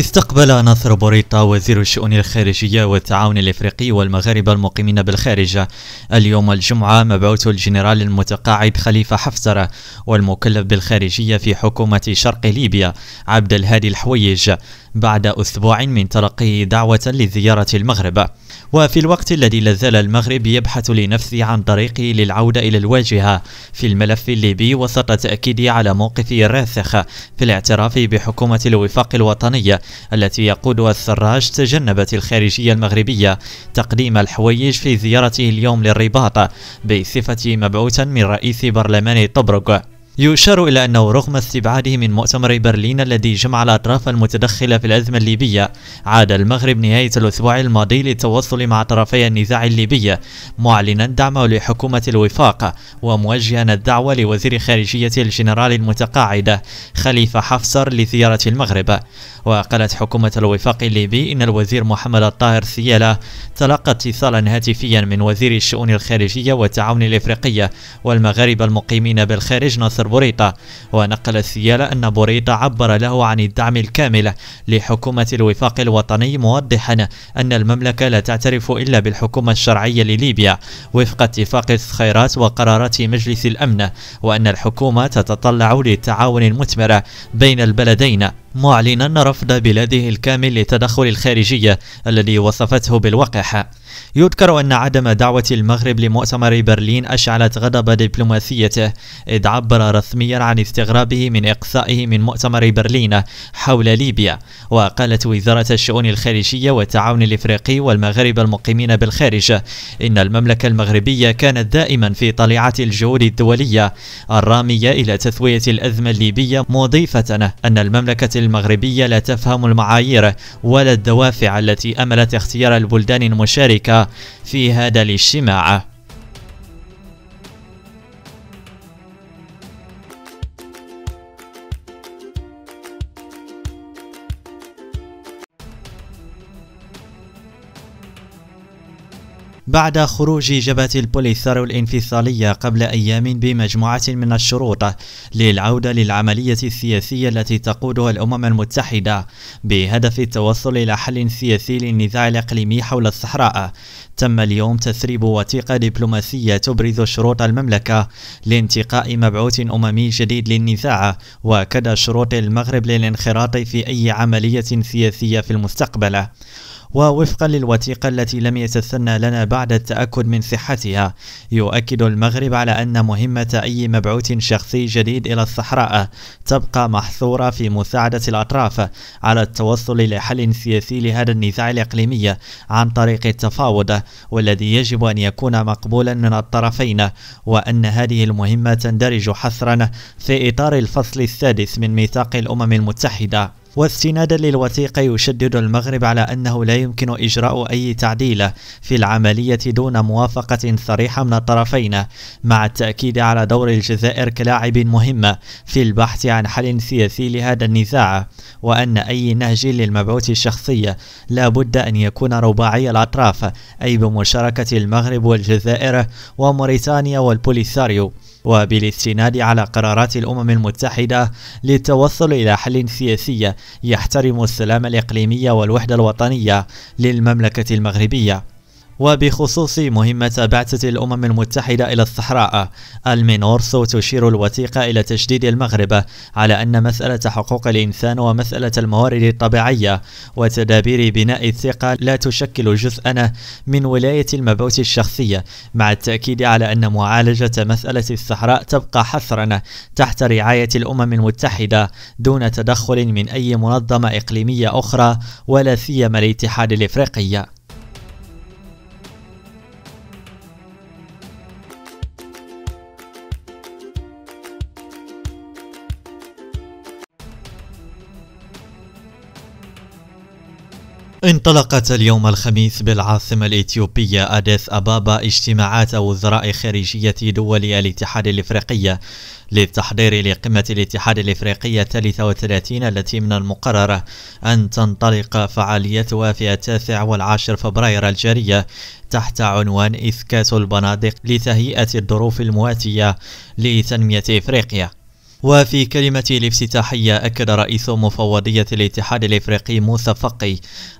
استقبل ناصر بوريطة وزير الشؤون الخارجية والتعاون الإفريقي والمغاربة المقيمين بالخارج اليوم الجمعة مبعوث الجنرال المتقاعد خليفة حفتر والمكلف بالخارجية في حكومة شرق ليبيا عبد الهادي الحويج بعد أسبوع من تلقيه دعوة لزيارة المغرب وفي الوقت الذي لازال المغرب يبحث لنفسه عن طريقه للعودة إلى الواجهة في الملف الليبي وسط تأكيده على موقفه الراسخ في الاعتراف بحكومة الوفاق الوطنية التي يقودها السراج تجنبت الخارجية المغربية تقديم الحويج في زيارته اليوم للرباط بصفة مبعوثا من رئيس برلمان طبرق يشار إلى أنه رغم استبعاده من مؤتمر برلين الذي جمع الأطراف المتدخلة في الأزمة الليبية عاد المغرب نهاية الأسبوع الماضي للتواصل مع طرفي النزاع الليبي معلنا دعمه لحكومة الوفاق وموجها الدعوة لوزير خارجية الجنرال المتقاعد خليفة حفصر لزيارة المغرب وقالت حكومة الوفاق الليبي إن الوزير محمد الطاهر سيالة تلقى اتصالا هاتفيا من وزير الشؤون الخارجية والتعاون الإفريقية والمغاربة المقيمين بالخارج نصر بوريطة ونقل السيالة أن بوريطة عبر له عن الدعم الكامل لحكومة الوفاق الوطني موضحا أن المملكة لا تعترف إلا بالحكومة الشرعية لليبيا وفق اتفاق الخيرات وقرارات مجلس الأمن وأن الحكومة تتطلع للتعاون المثمر بين البلدين معلنا رفض بلاده الكامل للتدخل الخارجي الذي وصفته بالوقح يذكر أن عدم دعوة المغرب لمؤتمر برلين أشعلت غضب دبلوماسيته إذ عبر رسميا عن استغرابه من إقصائه من مؤتمر برلين حول ليبيا وقالت وزارة الشؤون الخارجية والتعاون الإفريقي والمغاربة المقيمين بالخارج إن المملكة المغربية كانت دائما في طليعة الجهود الدولية الرامية إلى تسوية الأزمة الليبية مضيفة أن المملكة المغربية لا تفهم المعايير ولا الدوافع التي أملت اختيار البلدان المشاركة المشتركة في هذا الاجتماع بعد خروج جبهة البوليثارو الانفصالية قبل أيام بمجموعة من الشروط للعودة للعملية السياسية التي تقودها الأمم المتحدة بهدف التوصل إلى حل سياسي للنزاع الإقليمي حول الصحراء تم اليوم تسريب وثيقة دبلوماسية تبرز شروط المملكة لانتقاء مبعوث أممي جديد للنزاع وكذا شروط المغرب للانخراط في أي عملية سياسية في المستقبل ووفقا للوثيقة التي لم يتثنى لنا بعد التأكد من صحتها يؤكد المغرب على أن مهمة أي مبعوث شخصي جديد إلى الصحراء تبقى محصورة في مساعدة الأطراف على التوصل لحل سياسي لهذا النزاع الإقليمي عن طريق التفاوض والذي يجب أن يكون مقبولا من الطرفين وأن هذه المهمة تندرج حصرا في إطار الفصل السادس من ميثاق الأمم المتحدة واستنادا للوثيقة يشدد المغرب على أنه لا يمكن إجراء أي تعديل في العملية دون موافقة صريحة من الطرفين مع التأكيد على دور الجزائر كلاعب مهم في البحث عن حل سياسي لهذا النزاع وأن أي نهج للمبعوث الشخصي لا بد أن يكون رباعي الأطراف أي بمشاركة المغرب والجزائر وموريتانيا والبوليساريو وبالاستناد على قرارات الأمم المتحدة للتوصل إلى حل سياسي يحترم السلام الإقليمي والوحدة الوطنية للمملكة المغربية وبخصوص مهمة بعثة الأمم المتحدة إلى الصحراء المينورسو تشير الوثيقة إلى تشديد المغرب على أن مسألة حقوق الإنسان ومسألة الموارد الطبيعية وتدابير بناء الثقة لا تشكل جزءا من ولاية المبعوث الشخصية مع التأكيد على أن معالجة مسألة الصحراء تبقى حصرا تحت رعاية الأمم المتحدة دون تدخل من أي منظمة إقليمية أخرى ولا سيما الاتحاد الإفريقي انطلقت اليوم الخميس بالعاصمة الإثيوبية أديس أبابا اجتماعات وزراء خارجية دول الاتحاد الإفريقية للتحضير لقمة الاتحاد الإفريقي 33 التي من المقرر أن تنطلق فعاليتها في التاسع والعاشر فبراير الجارية تحت عنوان إسكات البنادق لتهيئة الظروف المواتية لتنمية إفريقيا وفي كلمة الافتتاحية أكد رئيس مفوضية الاتحاد الإفريقي موسى فقي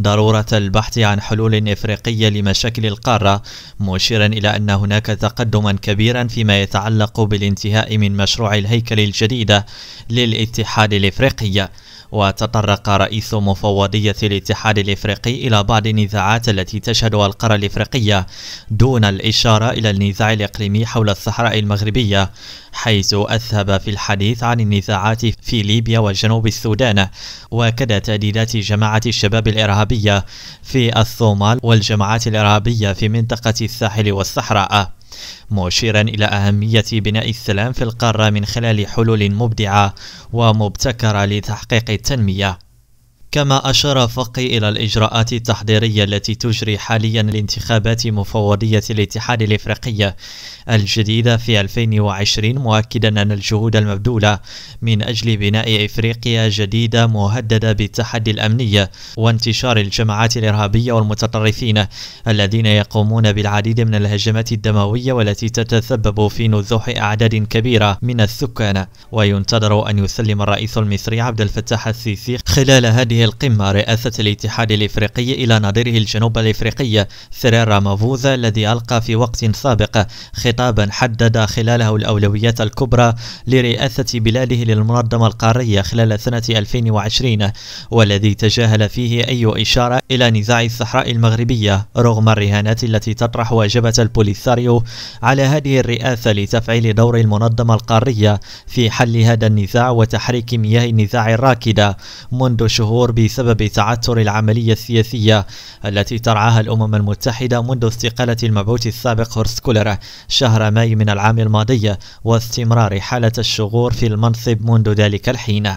ضرورة البحث عن حلول إفريقية لمشاكل القارة مشيرا إلى أن هناك تقدما كبيرا فيما يتعلق بالانتهاء من مشروع الهيكل الجديدة للاتحاد الإفريقي وتطرق رئيس مفوضية الاتحاد الإفريقي إلى بعض النزاعات التي تشهدها القارة الإفريقية دون الإشارة إلى النزاع الإقليمي حول الصحراء المغربية حيث أذهب في الحديث عن النزاعات في ليبيا وجنوب السودان وكذا تهديدات جماعة الشباب الإرهابية في الصومال والجماعات الإرهابية في منطقة الساحل والصحراء مشيرا إلى أهمية بناء السلام في القارة من خلال حلول مبدعة ومبتكرة لتحقيق التنمية كما أشار فقي إلى الإجراءات التحضيرية التي تجري حاليا لانتخابات مفوضية الاتحاد الإفريقي الجديدة في 2020 مؤكدا أن الجهود المبذولة من أجل بناء إفريقيا جديدة مهددة بالتحدي الأمني وانتشار الجماعات الإرهابية والمتطرفين الذين يقومون بالعديد من الهجمات الدموية والتي تتسبب في نزوح أعداد كبيرة من السكان وينتظر أن يسلم الرئيس المصري عبد الفتاح السيسي خلال هذه القمة رئاسة الاتحاد الإفريقي إلى نظيره الجنوب الإفريقي فرير رامافوزا الذي ألقى في وقت سابق خطابا حدد خلاله الأولويات الكبرى لرئاسة بلاده للمنظمة القارية خلال سنة 2020 والذي تجاهل فيه أي إشارة إلى نزاع الصحراء المغربية رغم الرهانات التي تطرح واجبة البوليساريو على هذه الرئاسة لتفعيل دور المنظمة القارية في حل هذا النزاع وتحريك مياه النزاع الراكدة منذ شهور بسبب تعثر العملية السياسية التي ترعاها الأمم المتحدة منذ استقالة المبعوث السابق هورست كولر شهر ماي من العام الماضي واستمرار حالة الشغور في المنصب منذ ذلك الحين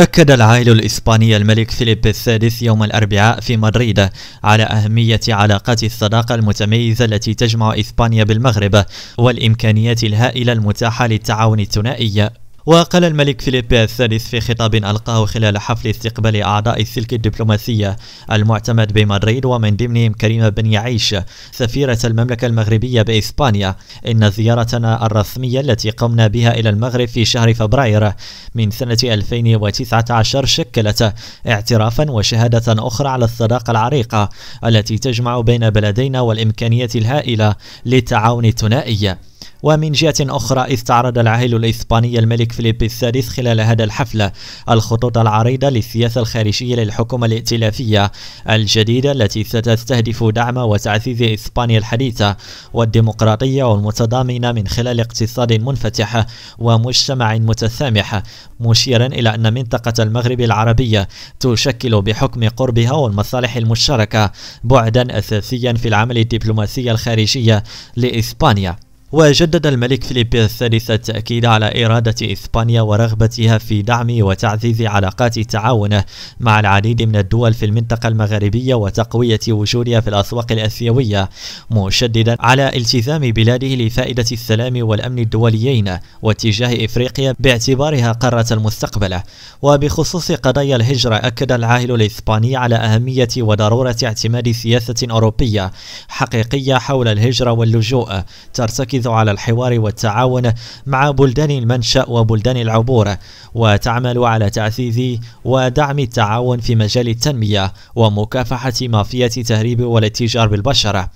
أكد العائل الإسباني الملك فيليب السادس يوم الأربعاء في مدريد على أهمية علاقات الصداقة المتميزة التي تجمع إسبانيا بالمغرب والإمكانيات الهائلة المتاحة للتعاون الثنائي وقال الملك فيليب الثالث في خطاب ألقاه خلال حفل استقبال أعضاء السلك الدبلوماسية المعتمد بمدريد ومن ضمنهم كريمة بن يعيش سفيرة المملكة المغربية بإسبانيا إن زيارتنا الرسمية التي قمنا بها إلى المغرب في شهر فبراير من سنة 2019 شكلت اعترافا وشهادة أخرى على الصداقة العريقة التي تجمع بين بلدينا والإمكانية الهائلة للتعاون الثنائي ومن جهة أخرى إذ تعرض العاهل الإسباني الملك فيليب الثالث خلال هذا الحفل الخطوط العريضة للسياسة الخارجية للحكومة الائتلافية الجديدة التي ستستهدف دعم وتعزيز إسبانيا الحديثة والديمقراطية والمتضامنة من خلال اقتصاد منفتح ومجتمع متسامح مشيرا إلى أن منطقة المغرب العربية تشكل بحكم قربها والمصالح المشتركة بعدا أساسيا في العمل الدبلوماسي الخارجي لإسبانيا وجدد الملك فيليب الثالث التأكيد على إرادة إسبانيا ورغبتها في دعم وتعزيز علاقات التعاون مع العديد من الدول في المنطقة المغربية وتقوية وجودها في الأسواق الآسيوية مشددا على التزام بلاده لفائدة السلام والأمن الدوليين واتجاه إفريقيا باعتبارها قارة المستقبل وبخصوص قضايا الهجرة أكد العاهل الإسباني على أهمية وضرورة اعتماد سياسة أوروبية حقيقية حول الهجرة واللجوء ترتكز تركز على الحوار والتعاون مع بلدان المنشأ وبلدان العبور وتعمل على تعزيز ودعم التعاون في مجال التنمية ومكافحة مافية التهريب والاتجار بالبشر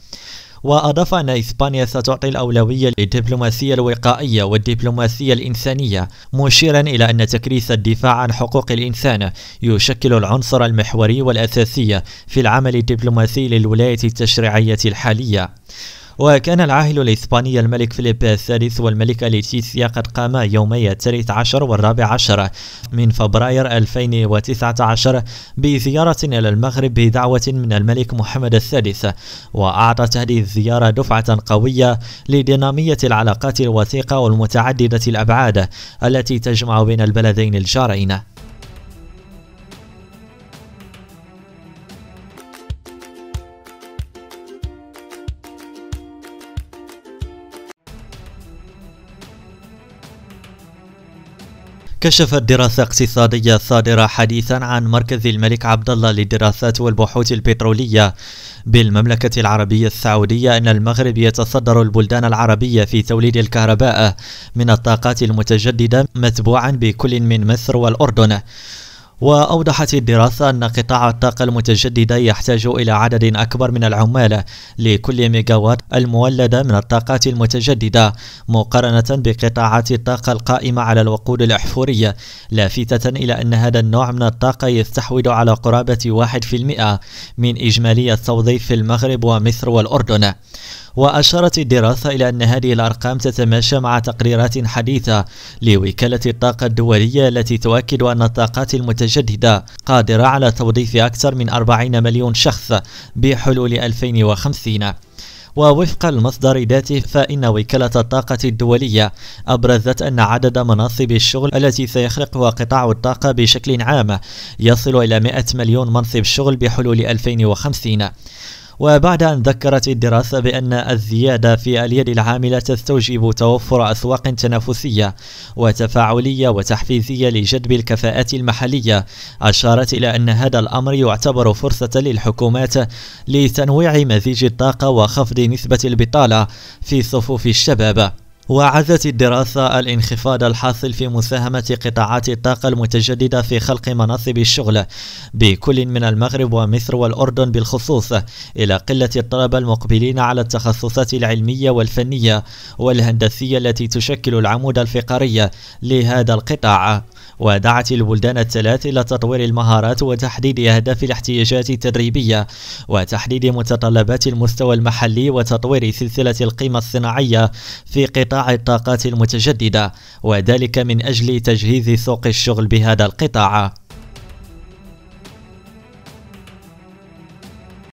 وأضاف أن إسبانيا ستعطي الأولوية للدبلوماسية الوقائية والدبلوماسية الإنسانية مشيرا إلى أن تكريس الدفاع عن حقوق الإنسان يشكل العنصر المحوري والأساسي في العمل الدبلوماسي للولاية التشريعية الحالية وكان العاهل الإسباني الملك فيليب الثالث والملكة ليتيسيا قد قاما يومي الثالث عشر والرابع عشر من فبراير 2019 بزيارة إلى المغرب بدعوة من الملك محمد الثالث وأعطت هذه الزيارة دفعة قوية لدينامية العلاقات الوثيقة والمتعددة الأبعاد التي تجمع بين البلدين الجارين كشفت دراسة اقتصادية صادرة حديثا عن مركز الملك عبد الله للدراسات والبحوث البترولية بالمملكة العربية السعودية أن المغرب يتصدر البلدان العربية في توليد الكهرباء من الطاقات المتجددة متبوعا بكل من مصر والأردن وأوضحت الدراسة أن قطاع الطاقة المتجددة يحتاج إلى عدد أكبر من العمال لكل ميجاوات المولدة من الطاقات المتجددة مقارنة بقطاعات الطاقة القائمة على الوقود الأحفوري لافتة إلى أن هذا النوع من الطاقة يستحوذ على قرابة 1% من إجمالي التوظيف في المغرب ومصر والأردن وأشارت الدراسة إلى أن هذه الأرقام تتماشى مع تقريرات حديثة لوكالة الطاقة الدولية التي تؤكد أن الطاقات المتجددة متجددة قادرة على توظيف أكثر من 40 مليون شخص بحلول 2050 ووفق المصدر ذاته فإن وكالة الطاقة الدولية أبرزت أن عدد مناصب الشغل التي سيخلقها قطاع الطاقة بشكل عام يصل إلى 100 مليون منصب شغل بحلول 2050 وبعد أن ذكرت الدراسة بأن الزيادة في اليد العاملة تستوجب توفر أسواق تنافسية وتفاعلية وتحفيزية لجذب الكفاءات المحلية أشارت إلى أن هذا الأمر يعتبر فرصة للحكومات لتنويع مزيج الطاقة وخفض نسبة البطالة في صفوف الشباب وعزت الدراسة الانخفاض الحاصل في مساهمة قطاعات الطاقة المتجددة في خلق مناصب الشغل بكل من المغرب ومصر والأردن بالخصوص إلى قلة الطلبة المقبلين على التخصصات العلمية والفنية والهندسية التي تشكل العمود الفقري لهذا القطاع ودعت البلدان الثلاث إلى تطوير المهارات وتحديد أهداف الاحتياجات التدريبية وتحديد متطلبات المستوى المحلي وتطوير سلسلة القيمة الصناعية في قطاع الطاقات المتجددة وذلك من أجل تجهيز سوق الشغل بهذا القطاع